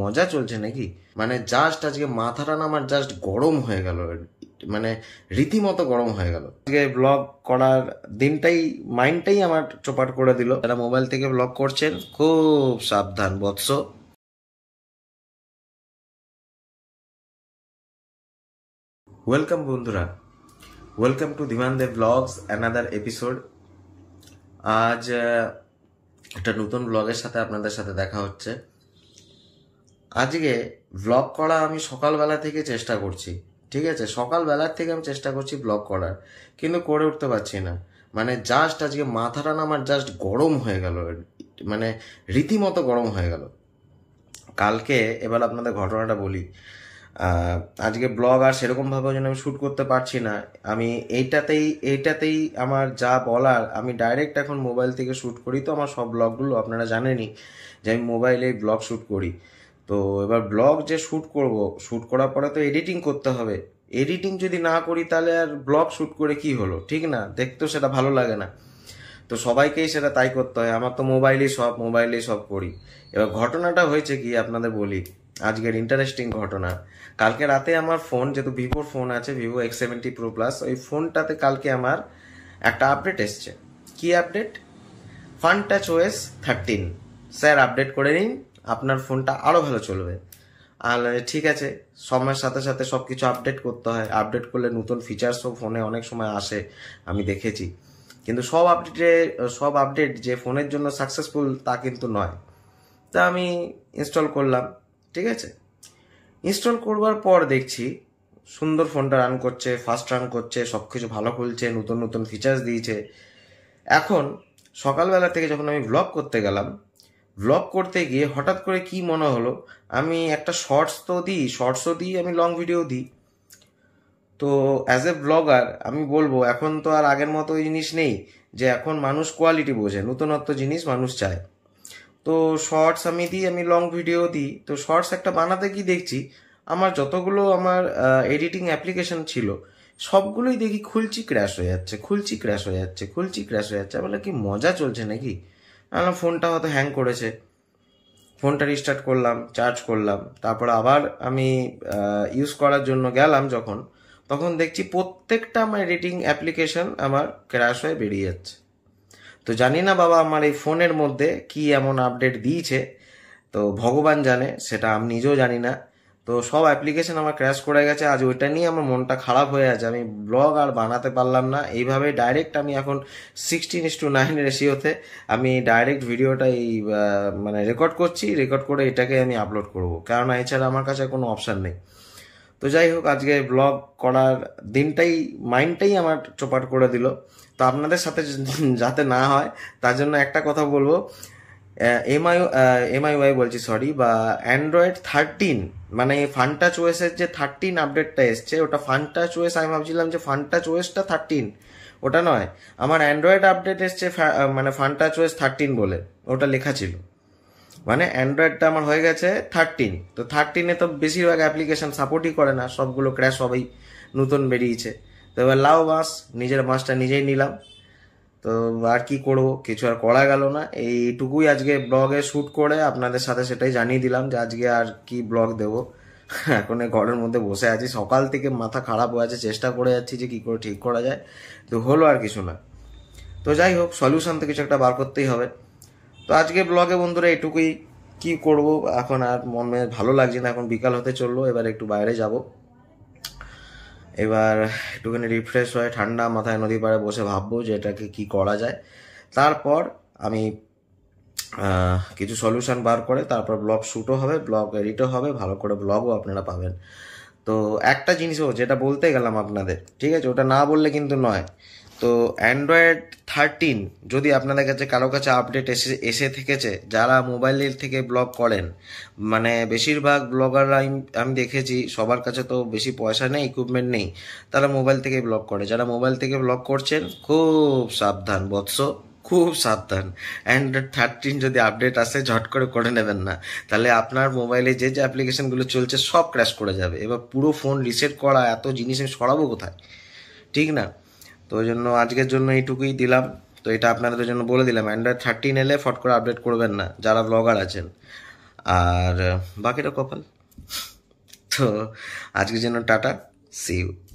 মজা চলছে নাকি মানে জাস্ট আজকে মাথাটান আমার জাস্ট গরম হয়ে গেল মানে রীতিমতো গরম হয়ে গেল আজকে ব্লগ করার দিনটাই মাইন্ডটাই আমার চোপাট করে দিল যারা মোবাইল থেকে ব্লগ করছেন খুব সাবধান বৎস ওয়েলকাম বন্ধুরা welcome to Diman Dey blogs another episode আজ একটা নতুন ব্লগের সাথে আপনাদের সাথে দেখা হচ্ছে আজকে ব্লগ করা আমি সকালবেলা থেকে চেষ্টা করছি ঠিক আছে সকালবেলার থেকে আমি চেষ্টা করছি ব্লগ করার কিন্তু করে উঠতে পারছি না মানে জাস্ট আজকে মাথাটা না আমার জাস্ট গরম হয়ে গেল মানে রীতিমতো গরম হয়ে গেল কালকে এবার আপনাদের ঘটনাটা বলি আজকে ব্লগ আর সেরকমভাবে যেন আমি শ্যুট করতে পারছি না আমি এইটাতেই এইটাতেই আমার যা বলার আমি ডাইরেক্ট এখন মোবাইল থেকে শ্যুট করি তো আমার সব ব্লগগুলো আপনারা জানেনই যে আমি মোবাইলেই ব্লগ শ্যুট করি তো এবার ব্লগ যে শ্যুট করব শ্যুট করার পরে তো এডিটিং করতে হবে এডিটিং যদি না করি তাহলে আর ব্লগ শ্যুট করে কি হলো ঠিক না দেখতেও সেটা ভালো লাগে না তো সবাইকেই সেটা তাই করতে হয় আমার তো মোবাইলই সব মোবাইলেই সব করি এবার ঘটনাটা হয়েছে কি আপনাদের বলি আজকের ইন্টারেস্টিং ঘটনা কালকে রাতে আমার ফোন যেহেতু ভিভোর ফোন আছে Vivo X seventy pro plus ওই ফোনটাতে কালকে আমার একটা আপডেট এসছে কি update Funtouch OS thirteen sir update করে নিন আপনার ফোনটা আরও ভালো চলবে আর ঠিক আছে সময়ের সাথে সাথে সব কিছু আপডেট করতে হয় আপডেট করলে নতুন ফিচার্সও ফোনে অনেক সময় আসে আমি দেখেছি কিন্তু সব আপডেটে সব আপডেট যে ফোনের জন্য সাকসেসফুল তা কিন্তু নয় তা আমি ইনস্টল করলাম ঠিক আছে ইনস্টল করবার পর দেখছি সুন্দর ফোনটা রান করছে ফাস্ট রান করছে সব কিছু ভালো খুলছে নতুন নতুন ফিচার্স দিয়েছে এখন সকালবেলা থেকে যখন আমি ব্লগ করতে গেলাম ব্লগ করতে গিয়ে হঠাৎ করে কি মনে হলো আমি একটা শর্টস তো দিই শর্টসও দিই আমি লং ভিডিও দিই তো অ্যাজ এ ব্লগার আমি বলবো এখন তো আর আগের মতো ওই জিনিস নেই যে এখন মানুষ কোয়ালিটি বোঝে নতুনত্ব জিনিস মানুষ চায় তো শর্টস আমি দিই আমি লং ভিডিও দিই তো শর্টস একটা বানাতে কি দেখছি আমার যতগুলো আমার এডিটিং অ্যাপ্লিকেশন ছিল সবগুলোই দেখি খুলছি ক্র্যাশ হয়ে যাচ্ছে খুলছি ক্র্যাশ হয়ে যাচ্ছে খুলছি ক্র্যাশ হয়ে যাচ্ছে বলে কি মজা চলছে নাকি আমার ফোনটা হয়তো হ্যাং করেছে ফোনটা রিস্টার্ট করলাম চার্জ করলাম তারপর আবার আমি ইউজ করার জন্য গেলাম যখন তখন দেখছি প্রত্যেকটা আমার এডিটিং অ্যাপ্লিকেশন আমার ক্র্যাশ হয়ে বেরিয়ে যাচ্ছে তো জানি না বাবা আমার এই ফোনের মধ্যে কি এমন আপডেট দিয়েছে তো ভগবান জানে সেটা আমি নিজেও জানি না তো সব অ্যাপ্লিকেশন আমার ক্র্যাশ করে গেছে আজ ওইটা নিয়ে আমার মনটা খারাপ হয়ে আছে আমি ব্লগ আর বানাতে পারলাম না এইভাবে ডাইরেক্ট আমি এখন সিক্সটিন ইস টু নাইন রেশিওতে আমি ডাইরেক্ট ভিডিওটা এই মানে রেকর্ড করছি রেকর্ড করে এটাকে আমি আপলোড করব কেননা এছাড়া আমার কাছে কোনো অপশান নেই তো যাই হোক আজকে ব্লগ করার দিনটাই মাইন্ডটাই আমার চোপাট করে দিল তো আপনাদের সাথে যাতে না হয় তার জন্য একটা কথা বলবো এমআই এমআইওয়াই বলছি সরি বা অ্যান্ড্রয়েড থার্টিন মানে ফান্টাচ ওয়েসের যে থার্টিন আপডেটটা এসছে ওটা ফান্টাচ ওয়েস আমি ভাবছিলাম যে ফান্টাচ ওয়েসটা থার্টিন ওটা নয় আমার অ্যান্ড্রয়েড আপডেট এসছে মানে ফান্টাচ ওয়েস থার্টিন বলে ওটা লেখা ছিল মানে অ্যান্ড্রয়েডটা আমার হয়ে গেছে থার্টিন তো থার্টিনে তো বেশিরভাগ অ্যাপ্লিকেশান সাপোর্টই করে না সবগুলো ক্র্যাশ হবেই নতুন বেরিয়েছে তো এবার লাও বাঁশ নিজের বাঁশটা নিজেই নিলাম তো আর কি করব কিছু আর করা গেল না এইটুকুই আজকে ব্লগে শ্যুট করে আপনাদের সাথে সেটাই জানিয়ে দিলাম যে আজকে আর কি ব্লগ দেব এখন ঘরের মধ্যে বসে আছি সকাল থেকে মাথা খারাপ হয়ে আছে চেষ্টা করে যাচ্ছি যে কি করে ঠিক করা যায় তো হলো আর কিছু না তো যাই হোক সলিউশন তো কিছু একটা বার করতেই হবে তো আজকে ব্লগে বন্ধুরা এটুকুই কি করব এখন আর মনে ভালো লাগছে না এখন বিকাল হতে চললো এবার একটু বাইরে যাব এবার একটুখানি রিফ্রেশ হয়ে ঠান্ডা মাথায় নদী পাড়ে বসে ভাববো যে এটাকে কি করা যায় তারপর আমি কিছু সলিউশন বার করে তারপর ব্লগ শ্যুটও হবে ব্লগ এডিটও হবে ভালো করে ব্লগও আপনারা পাবেন তো একটা জিনিসও যেটা বলতে গেলাম আপনাদের ঠিক আছে ওটা না বললে কিন্তু নয় তো অ্যান্ড্রয়েড থার্টিন যদি আপনাদের কাছে কারো কাছে আপডেট এসে এসে থেকেছে যারা মোবাইলের থেকে ব্লগ করেন মানে বেশিরভাগ ব্লগাররা আমি দেখেছি সবার কাছে তো বেশি পয়সা নেই ইকুইপমেন্ট নেই তারা মোবাইল থেকে ব্লগ করে যারা মোবাইল থেকে ব্লগ করছেন খুব সাবধান বৎস খুব সাবধান অ্যান্ড্রয়েড থার্টিন যদি আপডেট আসে ঝট করে করে নেবেন না তাহলে আপনার মোবাইলে যে যে অ্যাপ্লিকেশনগুলো চলছে সব ক্র্যাশ করে যাবে এবার পুরো ফোন রিসেট করা এত জিনিস আমি সরাবো কোথায় ঠিক না তো ওই জন্য আজকের জন্য এইটুকুই দিলাম তো এটা আপনাদের জন্য বলে দিলাম অ্যান্ড্রয়েড থার্টিন এলে ফট করে আপডেট করবেন না যারা ব্লগার আছেন আর বাকিটা কপাল তো আজকের জন্য টাটা সি ইউ